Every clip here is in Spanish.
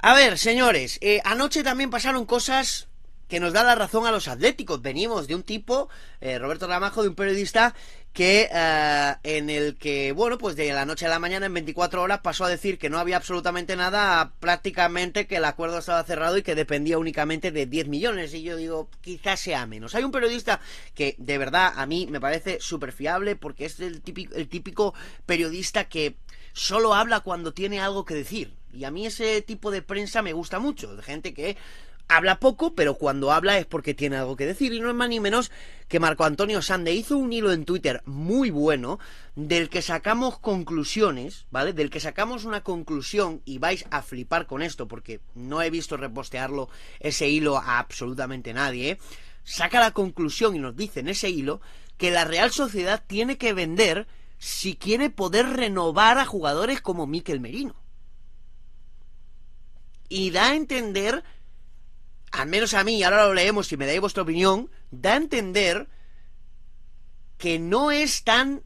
A ver, señores, eh, anoche también pasaron cosas que nos da la razón a los atléticos. Venimos de un tipo, eh, Roberto Ramajo, de un periodista que eh, en el que, bueno, pues de la noche a la mañana, en 24 horas, pasó a decir que no había absolutamente nada, prácticamente que el acuerdo estaba cerrado y que dependía únicamente de 10 millones. Y yo digo, quizás sea menos. Hay un periodista que, de verdad, a mí me parece súper fiable porque es el típico, el típico periodista que solo habla cuando tiene algo que decir. Y a mí ese tipo de prensa me gusta mucho, de gente que habla poco, pero cuando habla es porque tiene algo que decir. Y no es más ni menos que Marco Antonio Sande hizo un hilo en Twitter muy bueno, del que sacamos conclusiones, ¿vale? Del que sacamos una conclusión, y vais a flipar con esto, porque no he visto repostearlo ese hilo a absolutamente nadie. ¿eh? Saca la conclusión y nos dice en ese hilo que la Real Sociedad tiene que vender si quiere poder renovar a jugadores como Miquel Merino. Y da a entender, al menos a mí, ahora lo leemos si me dais vuestra opinión, da a entender que no es tan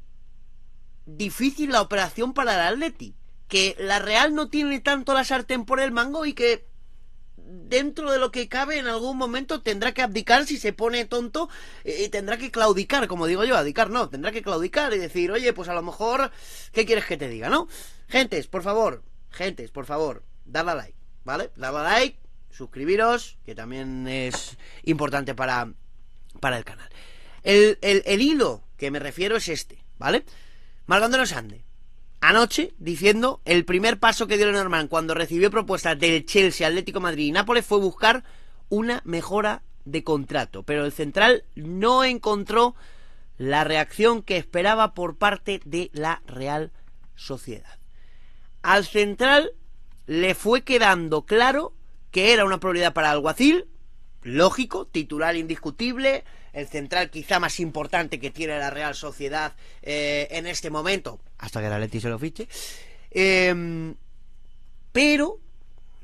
difícil la operación para el Atleti, que la Real no tiene tanto la sartén por el mango y que dentro de lo que cabe, en algún momento tendrá que abdicar si se pone tonto eh, y tendrá que claudicar, como digo yo, abdicar no, tendrá que claudicar y decir, oye, pues a lo mejor, ¿qué quieres que te diga, no? Gentes, por favor, gentes, por favor, dar a like, ¿vale? Dadle a like, suscribiros, que también es importante para, para el canal. El, hilo que me refiero es este, ¿vale? Margando ande anoche diciendo el primer paso que dio Norman cuando recibió propuestas del Chelsea, Atlético Madrid y Nápoles fue buscar una mejora de contrato, pero el central no encontró la reacción que esperaba por parte de la Real Sociedad. Al central le fue quedando claro que era una prioridad para Alguacil, lógico, titular indiscutible, el central quizá más importante que tiene la Real Sociedad eh, en este momento, hasta que la Leti se lo fiche. Em, pero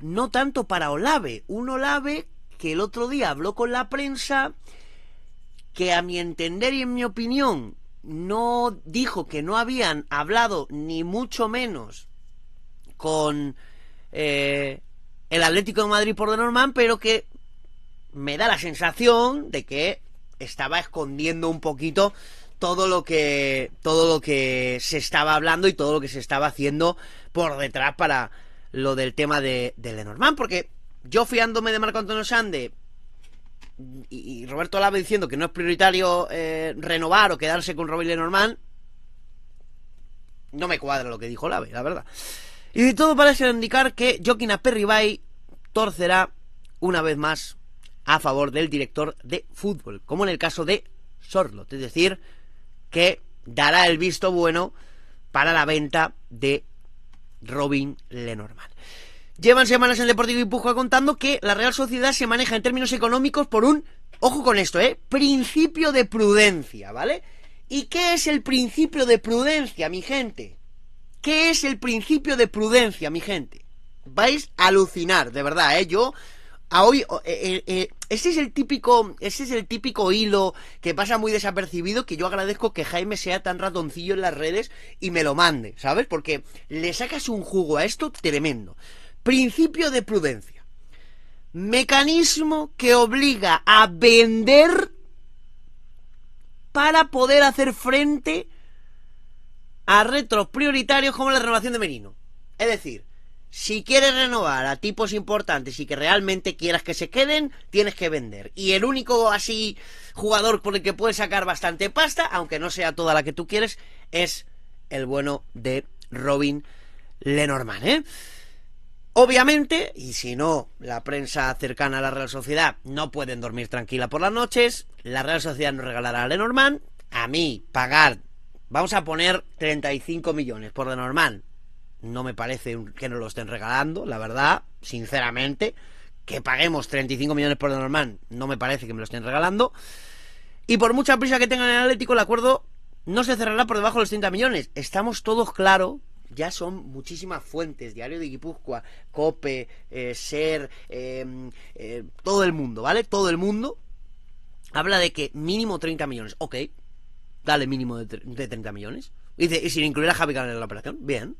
no tanto para Olave, un Olave que el otro día habló con la prensa, que a mi entender y en mi opinión no dijo que no habían hablado ni mucho menos con eh, el Atlético de Madrid por de pero que me da la sensación de que estaba escondiendo un poquito todo lo que todo lo que se estaba hablando y todo lo que se estaba haciendo por detrás para lo del tema de, de Lenormand, porque yo fiándome de Marco Antonio Sande y, Roberto Lave diciendo que no es prioritario eh, renovar o quedarse con Robin Lenormand, no me cuadra lo que dijo Lave, la verdad. Y todo parece indicar que Joaquín Aperribay torcerá una vez más a favor del director de fútbol, como en el caso de Sorlot, es decir, que dará el visto bueno para la venta de Robin Lenormand. Llevan semanas en Deportivo y Pujo contando que la Real Sociedad se maneja en términos económicos por un, ojo con esto, ¿eh? principio de prudencia, ¿vale? ¿Y qué es el principio de prudencia, mi gente? ¿Qué es el principio de prudencia, mi gente? Vais a alucinar, de verdad, ¿eh? Yo a hoy eh, eh, eh, ese es el típico ese es el típico hilo que pasa muy desapercibido que yo agradezco que Jaime sea tan ratoncillo en las redes y me lo mande sabes porque le sacas un jugo a esto tremendo principio de prudencia mecanismo que obliga a vender para poder hacer frente a retros prioritarios como la renovación de Merino es decir si quieres renovar a tipos importantes y que realmente quieras que se queden, tienes que vender. Y el único así jugador por el que puedes sacar bastante pasta, aunque no sea toda la que tú quieres, es el bueno de Robin Lenormand, ¿eh? Obviamente, y si no, la prensa cercana a la Real Sociedad no pueden dormir tranquila por las noches, la Real Sociedad nos regalará a Lenormand, a mí pagar, vamos a poner 35 millones por Lenormand, no me parece que nos lo estén regalando, la verdad, sinceramente. Que paguemos 35 millones por normal no me parece que me lo estén regalando. Y por mucha prisa que tengan en el Atlético, el acuerdo no se cerrará por debajo de los 30 millones. Estamos todos claros ya son muchísimas fuentes, Diario de Guipúzcoa, COPE, eh, SER, em, eh, todo el mundo, ¿vale? Todo el mundo habla de que mínimo 30 millones. Ok, dale mínimo de, 30 millones. Dice, y sin incluir a Javi en la operación, bien.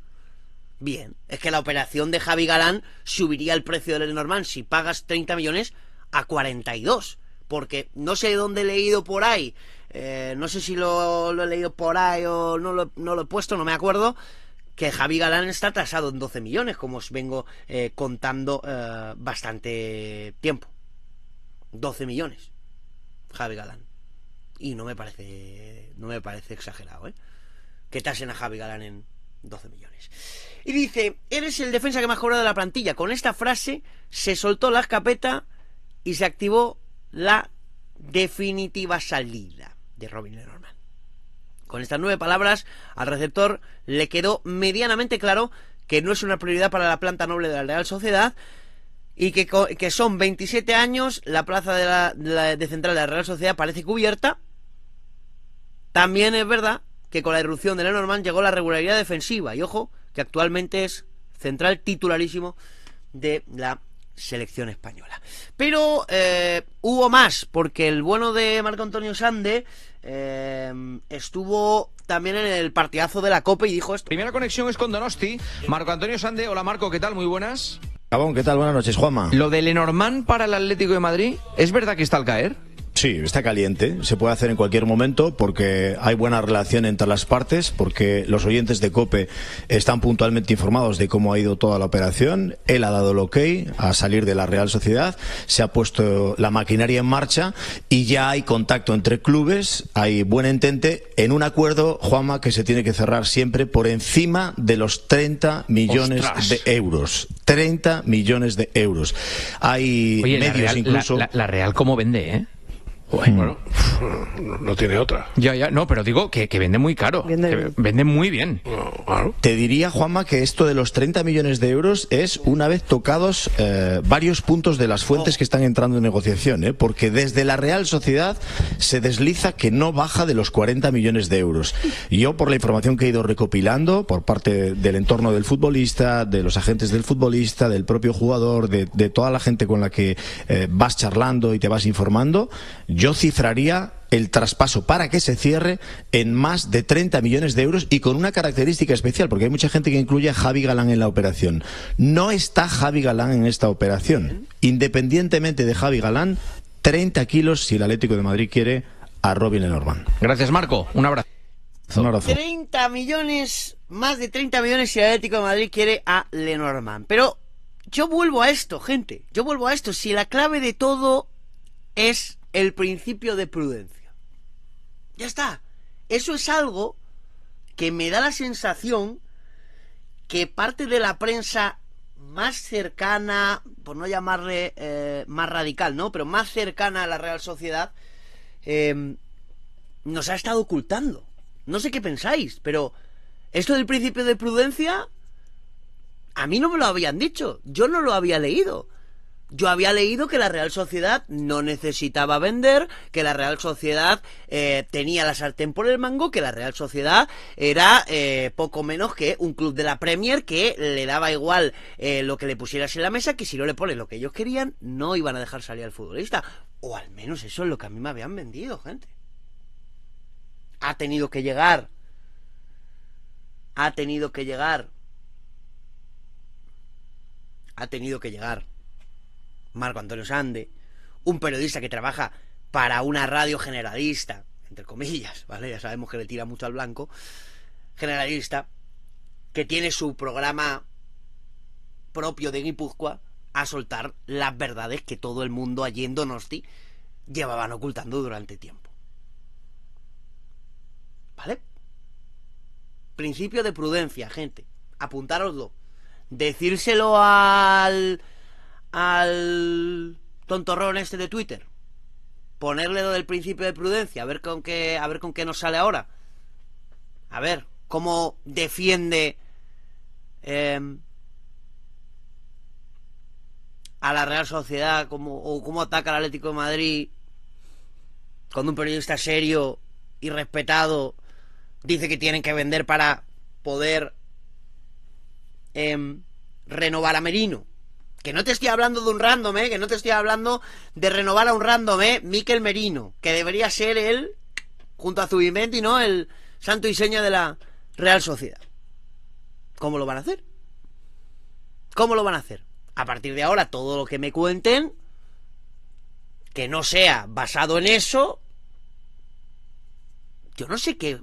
Bien, es que la operación de Javi Galán subiría el precio del Lenormand si pagas 30 millones a 42. Porque no sé dónde he leído por ahí, eh, no sé si lo, he leído por ahí o no lo, he puesto, no me acuerdo, que Javi Galán está tasado en 12 millones, como os vengo eh, contando eh, bastante tiempo. 12 millones, Javi Galán. Y no me parece, no me parece exagerado, ¿eh? Que tasen a Javi Galán en 12 millones. Y dice, eres el defensa que más cobrado de la plantilla. Con esta frase se soltó la escapeta y se activó la definitiva salida de Robin Lenormand. Con estas nueve palabras, al receptor le quedó medianamente claro que no es una prioridad para la planta noble de la Real Sociedad y que, que son 27 años, la plaza de, la, de, de central de la Real Sociedad parece cubierta. También es verdad que con la irrupción de Lenormand llegó la regularidad defensiva y ojo que actualmente es central titularísimo de la selección española. Pero eh, hubo más, porque el bueno de Marco Antonio Sande eh, estuvo también en el partidazo de la Copa y dijo esto. Primera conexión es con Donosti. Marco Antonio Sande, hola Marco, ¿qué tal? Muy buenas. Cabón, ¿qué tal? Buenas noches, Juama. Lo de Lenormand para el Atlético de Madrid, ¿es verdad que está al caer? Sí, está caliente. Se puede hacer en cualquier momento porque hay buena relación entre las partes, porque los oyentes de COPE están puntualmente informados de cómo ha ido toda la operación. Él ha dado el ok a salir de la Real Sociedad, se ha puesto la maquinaria en marcha y ya hay contacto entre clubes, hay buen entente en un acuerdo, Juanma, que se tiene que cerrar siempre por encima de los 30 millones de euros. 30 millones de euros. Hay medios incluso. La, la Real, ¿cómo vende, eh? Bueno, no tiene otra. Ya, ya, no, pero digo que, vende muy caro. Vende, muy bien. Te diría, Juanma, que esto de los 30 millones de euros es una vez tocados eh, varios puntos de las fuentes oh. que están entrando en negociación, eh, porque desde la Real Sociedad se desliza que no baja de los 40 millones de euros. Yo, por la información que he ido recopilando por parte del entorno del futbolista, de los agentes del futbolista, del propio jugador, de, toda la gente con la que eh, vas charlando y te vas informando, yo cifraría el traspaso para que se cierre en más de 30 millones de euros y con una característica especial, porque hay mucha gente que incluye a Javi Galán en la operación. No está Javi Galán en esta operación. Independientemente de Javi Galán, 30 kilos si el Atlético de Madrid quiere a Robin Lenormand. Gracias, Marco. Un abrazo. Un abrazo. 30 millones, más de 30 millones si el Atlético de Madrid quiere a Lenormand. Pero yo vuelvo a esto, gente. Yo vuelvo a esto. Si la clave de todo es el principio de prudencia. Ya está. Eso es algo que me da la sensación que parte de la prensa más cercana, por no llamarle eh, más radical, ¿no? Pero más cercana a la Real Sociedad, em, nos ha estado ocultando. No sé qué pensáis, pero esto del principio de prudencia, a mí no me lo habían dicho, yo no lo había leído. Yo había leído que la Real Sociedad no necesitaba vender, que la Real Sociedad eh, tenía la sartén por el mango, que la Real Sociedad era eh, poco menos que un club de la Premier que le daba igual eh, lo que le pusieras en la mesa, que si no le pones lo que ellos querían, no iban a dejar salir al futbolista. O al menos eso es lo que a mí me habían vendido, gente. Ha tenido que llegar. Ha tenido que llegar. Ha tenido que llegar Marco Antonio Sande, un periodista que trabaja para una radio generalista, entre comillas, ¿vale? Ya sabemos que le tira mucho al blanco, generalista, que tiene su programa propio de Guipúzcoa a soltar las verdades que todo el mundo allí en Donosti llevaban ocultando durante tiempo. ¿Vale? Principio de prudencia, gente. Apuntároslo. Decírselo al al tontorrón este de Twitter. Ponerle lo del principio de prudencia, a ver con qué, a ver con qué nos sale ahora. A ver cómo defiende em, a la Real Sociedad como, o cómo ataca al Atlético de Madrid cuando un periodista serio y respetado dice que tienen que vender para poder em, renovar a Merino. Que no te estoy hablando de un random, eh, Que no te estoy hablando de renovar a un random, ¿eh? Miquel Merino, que debería ser él, junto a Zubimendi, ¿no? El santo y seña de la Real Sociedad. ¿Cómo lo van a hacer? ¿Cómo lo van a hacer? A partir de ahora, todo lo que me cuenten, que no sea basado en eso, yo no sé qué,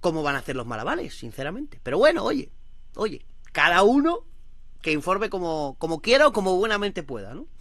cómo van a hacer los malavales, sinceramente. Pero bueno, oye, oye, cada uno que informe como, como quiera o como buenamente pueda, ¿no?